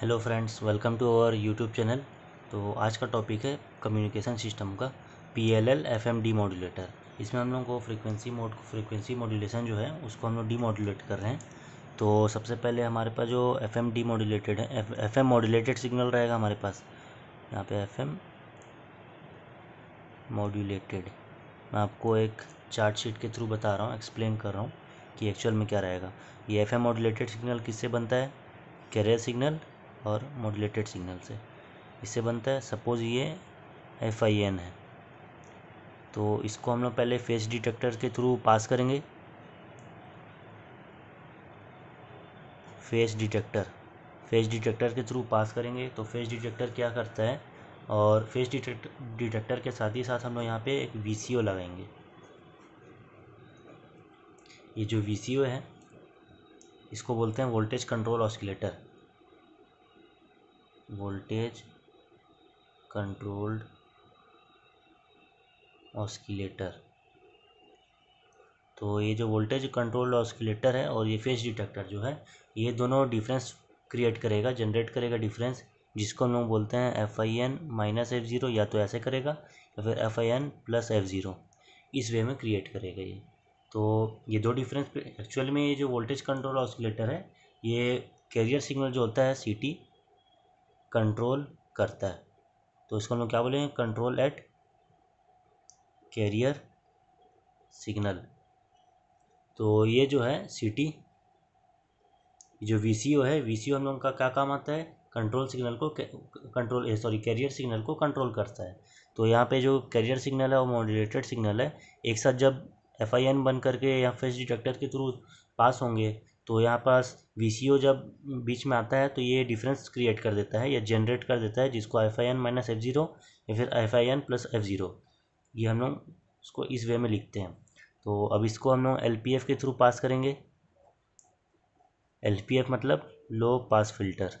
hello friends welcome to our YouTube channel तो आज का टॉपिक है कम्युनिकेशन सिस्टम का P L L F M D modulator इसमें हम लोग को फ्रीक्वेंसी मोड फ्रीक्वेंसी मॉड्यूलेशन जो है उसको हम लोग डी मॉड्यूलेट कर रहे हैं तो सबसे पहले हमारे पास जो एफ एम डी मॉड्यूलेटेड है एफ एम मॉड्यूलेटेड सिग्नल रहेगा हमारे पास यहाँ पे एफ एम मॉड्यूलेटेड मैं आपको एक चार्ट शीट के थ्रू बता रहा हूँ एक्सप्लेन कर रहा हूँ कि एक्चुअल में क्या रहेगा ये एफ एम मॉड्यूलेटेड सिग्नल किससे बनता है कैरियर सिग्नल और मॉड्यूलेटेड सिग्नल से इससे बनता है सपोज ये एफ आई एन है तो इसको हम लोग पहले फेस डिटेक्टर के थ्रू पास करेंगे फेस डिटेक्टर फेस डिटेक्टर के थ्रू पास करेंगे तो फेस डिटेक्टर क्या करता है और फेस डिटेक्ट डिटेक्टर के साथ ही साथ हम लोग यहाँ पे एक वी लगाएंगे ये जो वी है इसको बोलते हैं voltage control oscillator voltage controlled oscillator तो ये जो वोल्टेज कंट्रोल ऑस्किलेटर है और ये फेस डिटेक्टर जो है ये दोनों डिफरेंस क्रिएट करेगा जनरेट करेगा डिफरेंस जिसको हम लोग बोलते हैं F I N minus F zero या तो ऐसे करेगा या फिर F I N plus F zero इस वे में क्रिएट करेगा ये तो ये दो डिफरेंस एक्चुअल में ये जो वोल्टेज कंट्रोल ऑस्किलेटर है ये कैरियर सिग्नल जो होता है सी टी कंट्रोल करता है तो इसको हम लोग क्या बोलेंगे कंट्रोल एट कैरियर सिग्नल तो ये जो है सिटी जो वी है वी हम लोग का क्या काम आता है कंट्रोल सिग्नल को कंट्रोल सॉरी कैरियर सिग्नल को कंट्रोल करता है तो यहाँ पे जो कैरियर सिग्नल है वो मॉड्यूलेटेड सिग्नल है एक साथ जब एफ आई बन करके या फेस डिटेक्टर के थ्रू पास होंगे तो यहाँ पास वी सी ओ जब बीच में आता है तो ये डिफरेंस क्रिएट कर देता है या जनरेट कर देता है जिसको F I N minus F zero या फिर F I N plus F zero ये हम लोग इसको इस वे में लिखते हैं तो अब इसको हम लोग एल पी एफ़ के थ्रू पास करेंगे एल पी एफ मतलब लो पास फिल्टर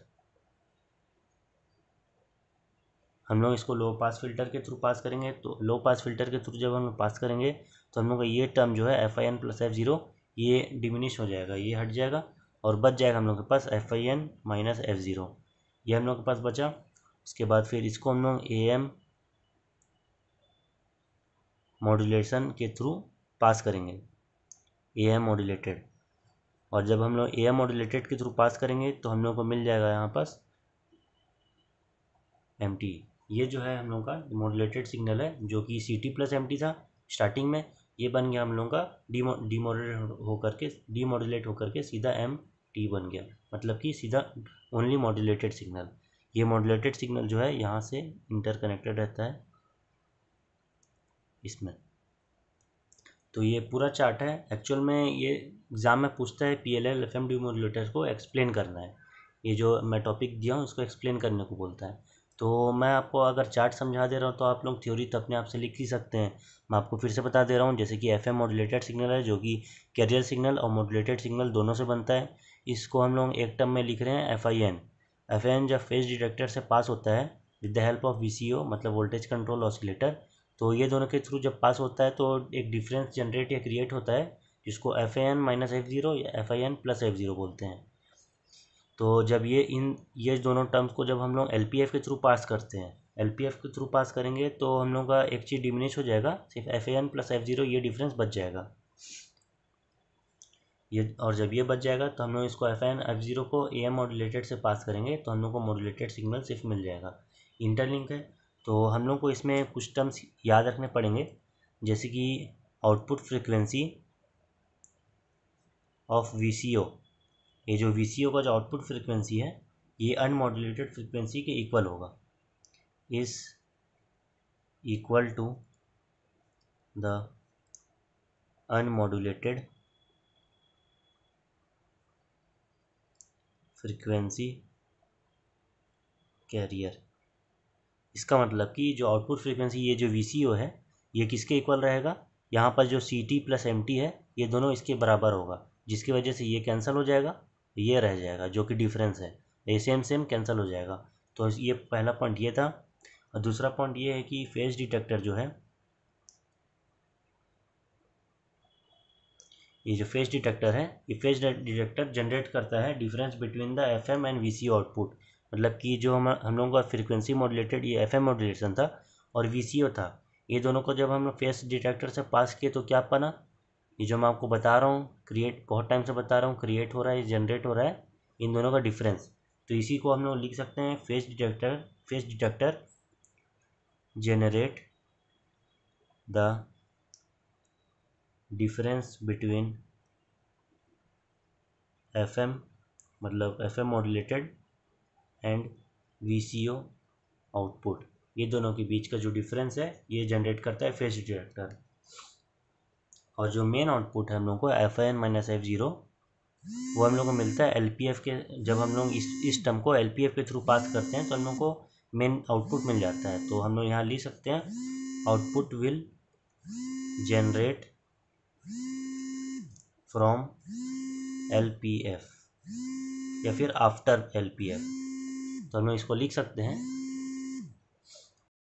हम लोग इसको लो पास फिल्टर के थ्रू पास करेंगे तो लो पास फिल्टर के थ्रू जब हम पास करेंगे तो हम लोग का ये टर्म जो है F I N plus F zero ये डिमिनिश हो जाएगा ये हट जाएगा और बच जाएगा हम लोग के पास F I N minus F zero ये हम लोग के पास बचा उसके बाद फिर इसको हम लोग ए एम मॉड्यूलेशन के थ्रू पास करेंगे ए एम मॉड्यूलेटेड और जब हम लोग ए एम मॉड्यूलेटेड के थ्रू पास करेंगे तो हम लोग को मिल जाएगा यहाँ पास एम टी ये जो है हम लोग का मॉड्यूलेटेड सिग्नल है जो कि C T plus M T था स्टार्टिंग में ये बन गया हम लोगों का डीमो डीमोडुलेट होकर के डीमोडुलेट होकर के सीधा एम टी बन गया मतलब कि सीधा ओनली मॉड्यूलेटेड सिग्नल ये मॉड्यूलेटेड सिग्नल जो है यहाँ से इंटरकनेक्टेड रहता है इसमें तो ये पूरा चार्ट है एक्चुअल में ये एग्ज़ाम में पूछता है P L L F M D modulator को एक्सप्लेन करना है ये जो मैं टॉपिक दिया हूँ उसको एक्सप्लेन करने को बोलता है तो मैं आपको अगर चार्ट समझा दे रहा हूँ तो आप लोग थ्योरी तो अपने आप से लिख ही सकते हैं मैं आपको फिर से बता दे रहा हूँ जैसे कि एम मॉड्यूलेटेड सिग्नल है जो कि कैरियर सिग्नल और मॉड्यूलेटेड सिग्नल दोनों से बनता है इसको हम लोग एक टर्म में लिख रहे हैं F I N F I N जब फेज डिटेक्टर से पास होता है with the help of V C O मतलब वोल्टेज कंट्रोल ऑसिलेटर तो ये दोनों के थ्रू जब पास होता है तो एक डिफरेंस जनरेट या क्रिएट होता है जिसको F I N minus F zero या F I N plus F zero बोलते हैं तो जब ये इन ये दोनों टर्म्स को जब हम लोग एल के थ्रू पास करते हैं एल के थ्रू पास करेंगे तो हम लोग का एक चीज़ डिमिनिश हो जाएगा सिर्फ F N plus F zero ये डिफरेंस बच जाएगा ये और जब ये बच जाएगा तो हम लोग इसको एफ एन एफ ज़ीरो को ए एम मॉडुलेटेड से पास करेंगे तो हम लोग को मॉडुलेटेड सिग्नल सिर्फ मिल जाएगा इंटरलिंक है तो हम लोग को इसमें कुछ टर्म्स याद रखने पड़ेंगे जैसे कि output frequency of V C O ये जो वी का जो आउटपुट फ्रिक्वेंसी है ये अनमोडुलेटेड फ्रिक्वेंसी के इक्वल होगा is equal to the unmodulated frequency carrier इसका मतलब कि जो आउटपुट फ्रिक्वेंसी ये जो वी है ये किसके इक्वल रहेगा यहाँ पर जो C T plus M T है ये दोनों इसके बराबर होगा जिसकी वजह से ये कैंसिल हो जाएगा ये रह जाएगा जो कि डिफरेंस है ए सेम सेम कैंसिल हो जाएगा तो ये पहला पॉइंट ये था और दूसरा पॉइंट ये है कि फेज डिटेक्टर जो है ये जो फेज डिटेक्टर है ये फेज डिटेक्टर जनरेट करता है difference between the FM and VC output मतलब कि जो हम हम लोगों का फ्रीक्वेंसी मॉडुलेटेड ये एफएम मॉडुलेशन था और वीसीओ था ये दोनों को जब हम फेस डिटेक्टर से पास किए तो क्या पाना ये जो मैं आपको बता रहा हूँ क्रिएट बहुत टाइम से बता रहा हूँ क्रिएट हो रहा है जनरेट हो रहा है इन दोनों का डिफरेंस तो इसी को हम लोग लिख सकते हैं phase detector phase detector the difference between F M मतलब F M modulated and V C O output ये दोनों के बीच का जो डिफरेंस है ये जनरेट करता है फेस डिटेक्टर और जो मेन आउटपुट है हम लोग को F N minus F zero वो हम लोग को मिलता है एल पी एफ के जब हम लोग इस इस टर्म को एल पी एफ के थ्रू पास करते हैं तो हम लोग को मेन आउटपुट मिल जाता है तो हम लोग यहाँ लिख सकते हैं output will generate from L P F या फिर आफ्टर एल पी एफ तो हम लोग इसको लिख सकते हैं